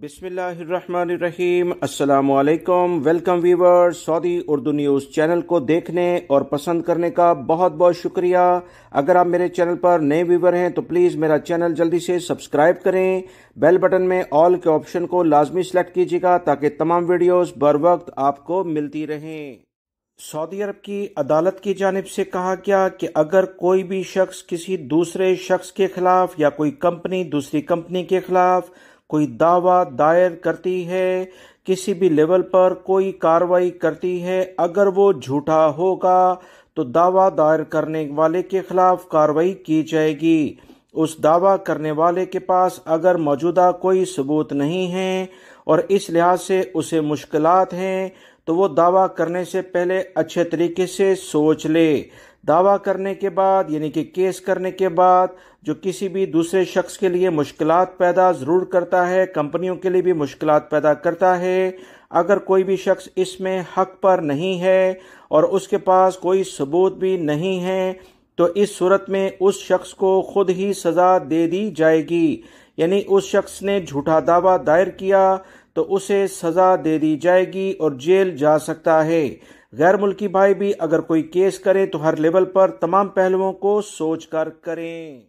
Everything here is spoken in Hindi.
बिसमीम अल्लाम welcome viewer Saudi Urdu news channel को देखने और पसंद करने का बहुत बहुत शुक्रिया अगर आप मेरे चैनल पर नए वीवर हैं तो प्लीज़ मेरा चैनल जल्दी से सब्सक्राइब करें बेल बटन में ऑल के ऑप्शन को लाजमी सेलेक्ट कीजिएगा ताकि तमाम वीडियोज बर वक्त आपको मिलती रहें सऊदी अरब की अदालत की जानब से कहा गया कि अगर कोई भी शख्स किसी दूसरे शख्स के खिलाफ या कोई कंपनी दूसरी कंपनी के खिलाफ कोई दावा दायर करती है किसी भी लेवल पर कोई कार्रवाई करती है अगर वो झूठा होगा तो दावा दायर करने वाले के खिलाफ कार्रवाई की जाएगी उस दावा करने वाले के पास अगर मौजूदा कोई सबूत नहीं है और इस लिहाज से उसे मुश्किल हैं तो वो दावा करने से पहले अच्छे तरीके से सोच ले दावा करने के बाद यानी कि केस करने के बाद जो किसी भी दूसरे शख्स के लिए मुश्किल पैदा ज़रूर करता है कंपनियों के लिए भी मुश्किल पैदा करता है अगर कोई भी शख्स इसमें हक पर नहीं है और उसके पास कोई सबूत भी नहीं है तो इस सूरत में उस शख्स को खुद ही सजा दे दी जाएगी यानी उस शख्स ने झूठा दावा दायर किया तो उसे सजा दे दी जाएगी और जेल जा सकता है गैर मुल्की भाई भी अगर कोई केस करे तो हर लेवल पर तमाम पहलुओं को सोच कर करें